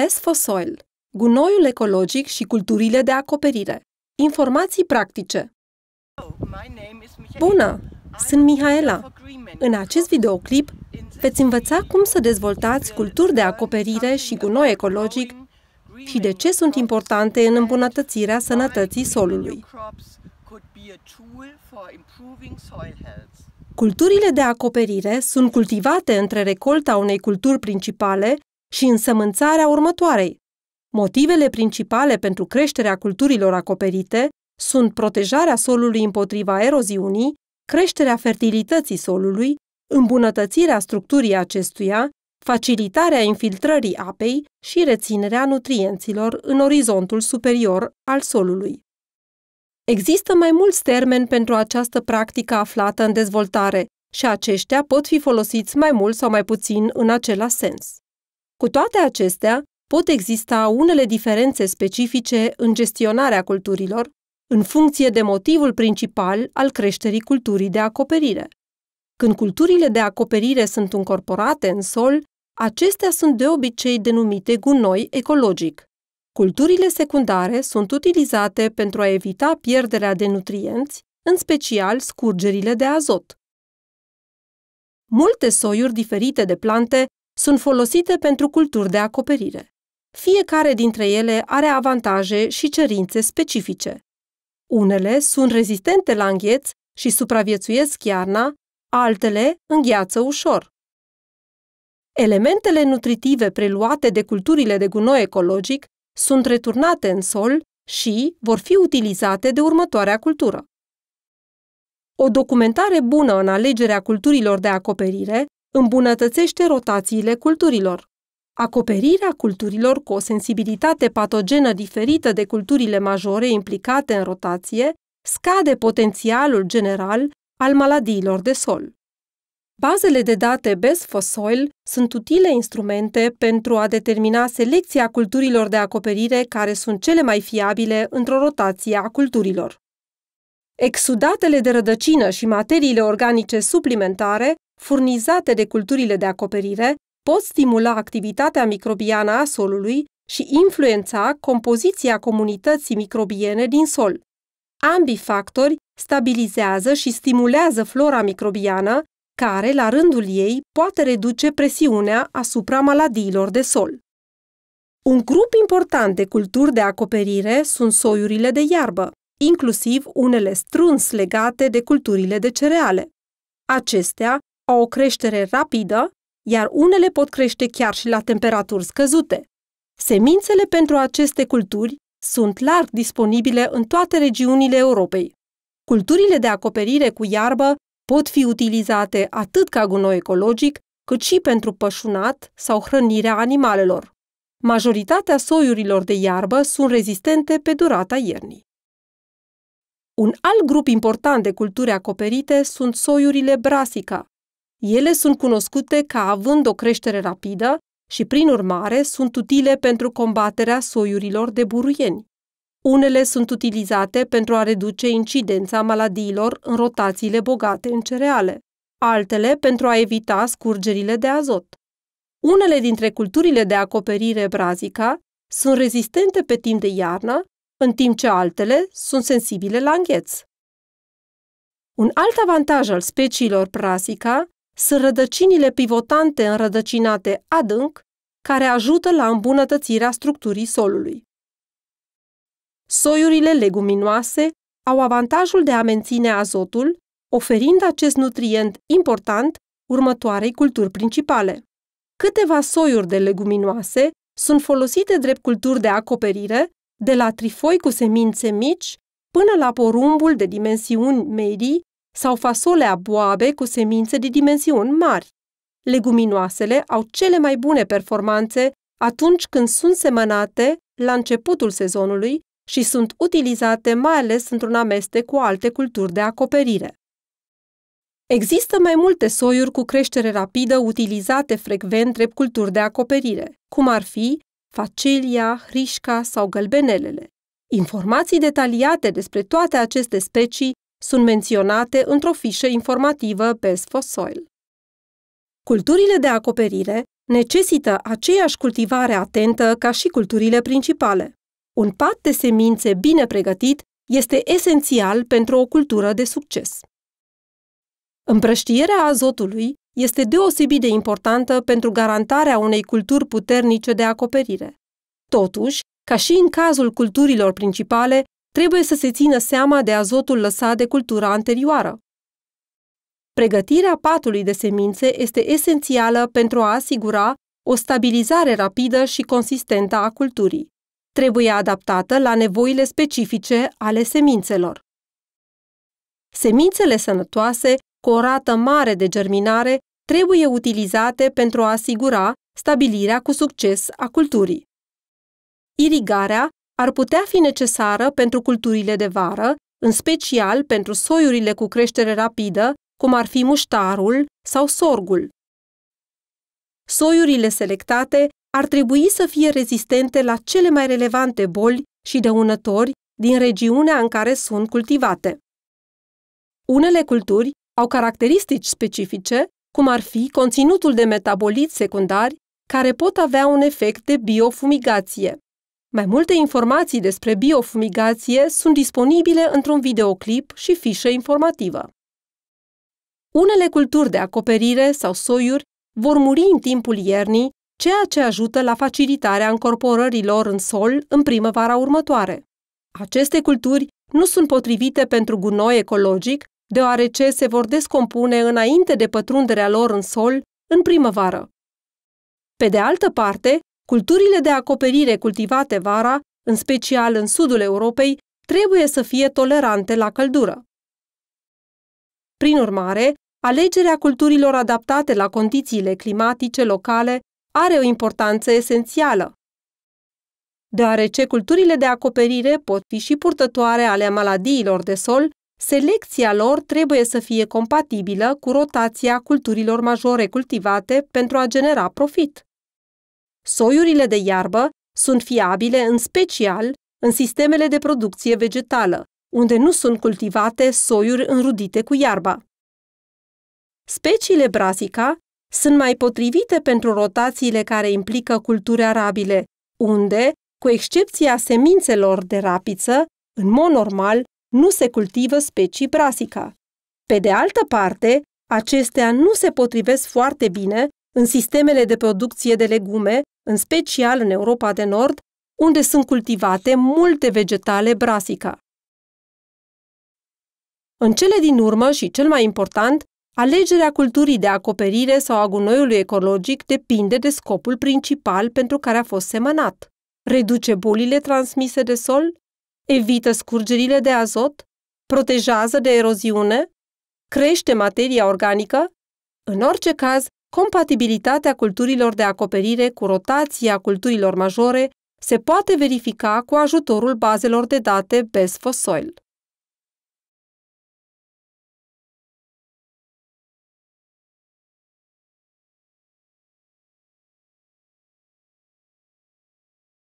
Best for Soil, gunoiul ecologic și culturile de acoperire. Informații practice. Bună! Sunt Mihaela. În acest videoclip veți învăța cum să dezvoltați culturi de acoperire și gunoi ecologic și de ce sunt importante în îmbunătățirea sănătății solului. Culturile de acoperire sunt cultivate între recolta unei culturi principale și însămânțarea următoarei. Motivele principale pentru creșterea culturilor acoperite sunt protejarea solului împotriva eroziunii, creșterea fertilității solului, îmbunătățirea structurii acestuia, facilitarea infiltrării apei și reținerea nutrienților în orizontul superior al solului. Există mai mulți termeni pentru această practică aflată în dezvoltare și aceștia pot fi folosiți mai mult sau mai puțin în același sens. Cu toate acestea, pot exista unele diferențe specifice în gestionarea culturilor, în funcție de motivul principal al creșterii culturii de acoperire. Când culturile de acoperire sunt încorporate în sol, acestea sunt de obicei denumite gunoi ecologic. Culturile secundare sunt utilizate pentru a evita pierderea de nutrienți, în special scurgerile de azot. Multe soiuri diferite de plante sunt folosite pentru culturi de acoperire. Fiecare dintre ele are avantaje și cerințe specifice. Unele sunt rezistente la îngheț și supraviețuiesc iarna, altele îngheață ușor. Elementele nutritive preluate de culturile de gunoi ecologic sunt returnate în sol și vor fi utilizate de următoarea cultură. O documentare bună în alegerea culturilor de acoperire îmbunătățește rotațiile culturilor. Acoperirea culturilor cu o sensibilitate patogenă diferită de culturile majore implicate în rotație scade potențialul general al maladiilor de sol. Bazele de date Best for Soil sunt utile instrumente pentru a determina selecția culturilor de acoperire care sunt cele mai fiabile într-o rotație a culturilor. Exudatele de rădăcină și materiile organice suplimentare furnizate de culturile de acoperire, pot stimula activitatea microbiană a solului și influența compoziția comunității microbiene din sol. Ambii factori stabilizează și stimulează flora microbiană, care, la rândul ei, poate reduce presiunea asupra maladiilor de sol. Un grup important de culturi de acoperire sunt soiurile de iarbă, inclusiv unele strâns legate de culturile de cereale. Acestea au o creștere rapidă, iar unele pot crește chiar și la temperaturi scăzute. Semințele pentru aceste culturi sunt larg disponibile în toate regiunile Europei. Culturile de acoperire cu iarbă pot fi utilizate atât ca gunoi ecologic, cât și pentru pășunat sau hrănirea animalelor. Majoritatea soiurilor de iarbă sunt rezistente pe durata iernii. Un alt grup important de culturi acoperite sunt soiurile brasica, ele sunt cunoscute ca având o creștere rapidă și, prin urmare, sunt utile pentru combaterea soiurilor de buruieni. Unele sunt utilizate pentru a reduce incidența maladiilor în rotațiile bogate în cereale, altele pentru a evita scurgerile de azot. Unele dintre culturile de acoperire brazica sunt rezistente pe timp de iarnă, în timp ce altele sunt sensibile la îngheț. Un alt avantaj al speciilor brazica sunt rădăcinile pivotante înrădăcinate adânc care ajută la îmbunătățirea structurii solului. Soiurile leguminoase au avantajul de a menține azotul, oferind acest nutrient important următoarei culturi principale. Câteva soiuri de leguminoase sunt folosite drept culturi de acoperire, de la trifoi cu semințe mici până la porumbul de dimensiuni medii sau fasolea boabe cu semințe de dimensiuni mari. Leguminoasele au cele mai bune performanțe atunci când sunt semănate la începutul sezonului și sunt utilizate mai ales într-un amestec cu alte culturi de acoperire. Există mai multe soiuri cu creștere rapidă utilizate frecvent drept culturi de acoperire, cum ar fi facelia, hrișca sau gălbenelele. Informații detaliate despre toate aceste specii sunt menționate într-o fișă informativă pe Sfosoil. Culturile de acoperire necesită aceeași cultivare atentă ca și culturile principale. Un pat de semințe bine pregătit este esențial pentru o cultură de succes. Împrăștierea azotului este deosebit de importantă pentru garantarea unei culturi puternice de acoperire. Totuși, ca și în cazul culturilor principale, trebuie să se țină seama de azotul lăsat de cultura anterioară. Pregătirea patului de semințe este esențială pentru a asigura o stabilizare rapidă și consistentă a culturii. Trebuie adaptată la nevoile specifice ale semințelor. Semințele sănătoase, cu o rată mare de germinare, trebuie utilizate pentru a asigura stabilirea cu succes a culturii. Irigarea ar putea fi necesară pentru culturile de vară, în special pentru soiurile cu creștere rapidă, cum ar fi muștarul sau sorgul. Soiurile selectate ar trebui să fie rezistente la cele mai relevante boli și dăunători din regiunea în care sunt cultivate. Unele culturi au caracteristici specifice, cum ar fi conținutul de metaboliți secundari, care pot avea un efect de biofumigație. Mai multe informații despre biofumigație sunt disponibile într-un videoclip și fișă informativă. Unele culturi de acoperire sau soiuri vor muri în timpul iernii, ceea ce ajută la facilitarea încorporării lor în sol în primăvara următoare. Aceste culturi nu sunt potrivite pentru gunoi ecologic, deoarece se vor descompune înainte de pătrunderea lor în sol în primăvară. Pe de altă parte, Culturile de acoperire cultivate vara, în special în sudul Europei, trebuie să fie tolerante la căldură. Prin urmare, alegerea culturilor adaptate la condițiile climatice locale are o importanță esențială, deoarece culturile de acoperire pot fi și purtătoare ale maladiilor de sol, selecția lor trebuie să fie compatibilă cu rotația culturilor majore cultivate pentru a genera profit. Soiurile de iarbă sunt fiabile în special în sistemele de producție vegetală, unde nu sunt cultivate soiuri înrudite cu iarba. Speciile brasica sunt mai potrivite pentru rotațiile care implică culturi arabile, unde, cu excepția semințelor de rapiță, în mod normal nu se cultivă specii brasica. Pe de altă parte, acestea nu se potrivesc foarte bine în sistemele de producție de legume în special în Europa de Nord, unde sunt cultivate multe vegetale brasica. În cele din urmă și cel mai important, alegerea culturii de acoperire sau a gunoiului ecologic depinde de scopul principal pentru care a fost semănat. Reduce bolile transmise de sol, evită scurgerile de azot, protejează de eroziune, crește materia organică. În orice caz, compatibilitatea culturilor de acoperire cu rotația culturilor majore se poate verifica cu ajutorul bazelor de date BESFOSOIL. Soil.